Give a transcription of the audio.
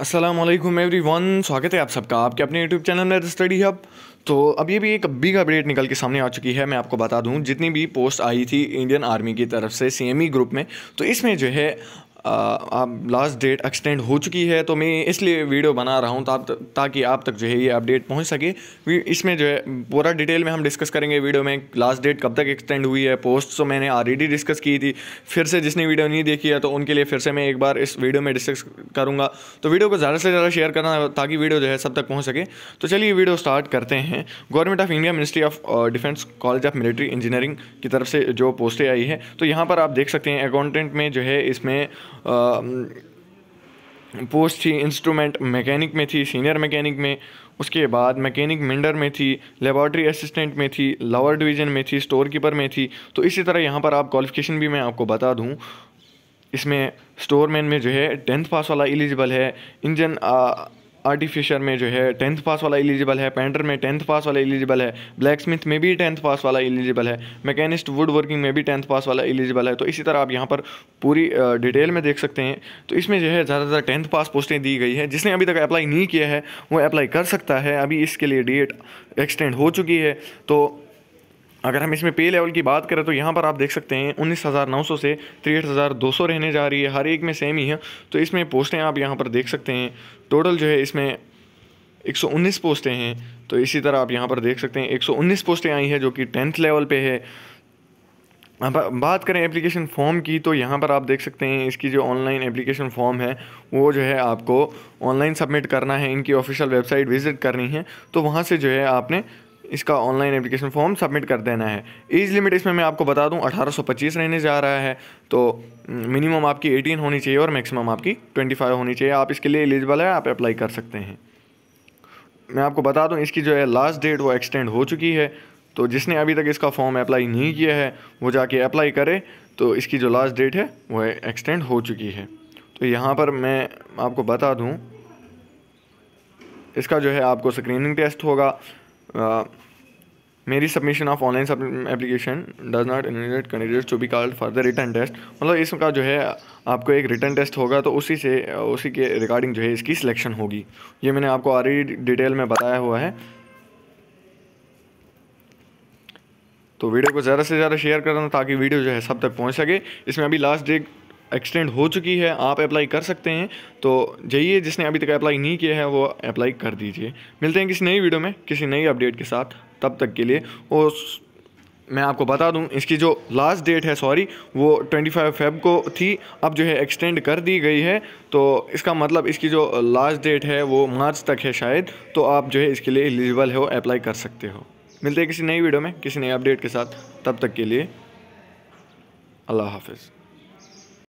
Aslam every one स्वागत है आप सबका आपके अपने यूट्यूब चैनल में स्टडी हब तो अब ये भी एक बिग अपडेट निकल के सामने आ चुकी है मैं आपको बता दूं जितनी भी पोस्ट आई थी इंडियन आर्मी की तरफ से सी ग्रुप e में तो इसमें जो है लास्ट डेट एक्सटेंड हो चुकी है तो मैं इसलिए वीडियो बना रहा हूँ ताकि आप तक जो है ये अपडेट पहुँच सके इसमें जो है पूरा डिटेल में हम डिस्कस करेंगे वीडियो में लास्ट डेट कब तक एक्सटेंड हुई है पोस्ट तो मैंने ऑलरेडी डिस्कस की थी फिर से जिसने वीडियो नहीं देखी है तो उनके लिए फिर से मैं एक बार इस वीडियो में डिस्कस करूँगा तो वीडियो को ज़्यादा से ज़्यादा शेयर करना ताकि वीडियो जो है सब तक पहुँच सके तो चलिए वीडियो स्टार्ट करते हैं Government of India Ministry of Defence College of Military Engineering की तरफ से जो पोस्टें आई है तो यहाँ पर आप देख सकते हैं अकाउंटेंट में जो है इसमें पोस्ट थी इंस्ट्रूमेंट मैकेनिक में थी सीनियर मैकेनिक में उसके बाद मैकेनिक मिंडर में थी लेबॉर्ट्री असिस्टेंट में थी लोअर डिवीज़न में थी स्टोर कीपर में थी तो इसी तरह यहाँ पर आप क्वालिफिकेशन भी मैं आपको बता दूँ इसमें स्टोरमैन में जो है टेंथ पास वाला एलिजिबल है इंजन आर्टिफिशर में जो है टेंथ पास वाला एलिजिबल है पेंटर में टेंथ पास वाला एलिजिबल है ब्लैक स्मिथ में भी टेंथ पास वाला एलिजिबल है मैकेनिस्ट वुड वर्किंग में भी टेंथ पास वाला एलिजिबल है तो इसी तरह आप यहाँ पर पूरी डिटेल में देख सकते हैं तो इसमें जो है ज़्यादातर टेंथ पास पोस्टें दी गई है जिसने अभी तक अप्लाई नहीं किया है वो अप्लाई कर सकता है अभी इसके लिए डेट एक्सटेंड हो चुकी है तो अगर हम इसमें पे लेवल की बात करें तो यहाँ पर आप देख सकते हैं उन्नीस हज़ार नौ सौ से तिरसठ हज़ार दो सौ रहने जा रही है हर एक में सेम ही है तो इसमें पोस्टें आप यहाँ पर देख सकते हैं टोटल जो है इसमें एक सौ उन्नीस पोस्टें हैं तो इसी तरह आप यहाँ पर देख सकते हैं एक सौ उन्नीस पोस्टें आई हैं जो कि टेंथ लेवल पे है अब बात करें एप्लीकेशन फॉर्म की तो यहाँ पर आप देख सकते हैं इसकी जो ऑनलाइन एप्लीकेशन फॉर्म है वो जो है आपको ऑनलाइन सबमिट करना है इनकी ऑफिशियल वेबसाइट विज़िट करनी है तो वहाँ से जो है आपने इसका ऑनलाइन एप्लीकेशन फॉर्म सबमिट कर देना है एज लिमिट इसमें मैं आपको बता दूं 1825 रहने जा रहा है तो मिनिमम हम्म, आपकी 18 होनी चाहिए और मैक्सिमम आपकी 25 होनी चाहिए आप इसके लिए एलिजिबल है आप अप्लाई कर सकते हैं मैं आपको बता दूं इसकी जो है लास्ट डेट वो एक्सटेंड हो चुकी है तो जिसने अभी तक इसका फॉर्म अप्लाई नहीं किया है वो जाके अप्लाई करे तो इसकी जो लास्ट डेट है वह एक्सटेंड हो चुकी है तो यहाँ पर मैं आपको बता दूँ इसका जो है आपको स्क्रीनिंग टेस्ट होगा mere submission of online application does not entitle candidate to be called for the written test मतलब इसका जो है आपको एक रिटर्न टेस्ट होगा तो उसी से उसी के रिगार्डिंग जो है इसकी सिलेक्शन होगी ये मैंने आपको ऑलरेडी डिटेल में बताया हुआ है तो वीडियो को ज़्यादा से ज़्यादा शेयर करना ताकि वीडियो जो है सब तक पहुंच सके इसमें अभी लास्ट डेट एक्सटेंड हो चुकी है आप अप्लाई कर सकते हैं तो जाइए जिसने अभी तक अप्लाई नहीं किया है वो अप्लाई कर दीजिए मिलते हैं किसी नई वीडियो में किसी नई अपडेट के साथ तब तक के लिए और मैं आपको बता दूं इसकी जो लास्ट डेट है सॉरी वो 25 फेब को थी अब जो है एक्सटेंड कर दी गई है तो इसका मतलब इसकी जो लास्ट डेट है वो मार्च तक है शायद तो आप जो है इसके लिए एलिजिबल हो अप्लाई कर सकते हो मिलते हैं किसी नई वीडियो में किसी नए अपडेट के साथ तब तक के लिए अल्लाह हाफिज़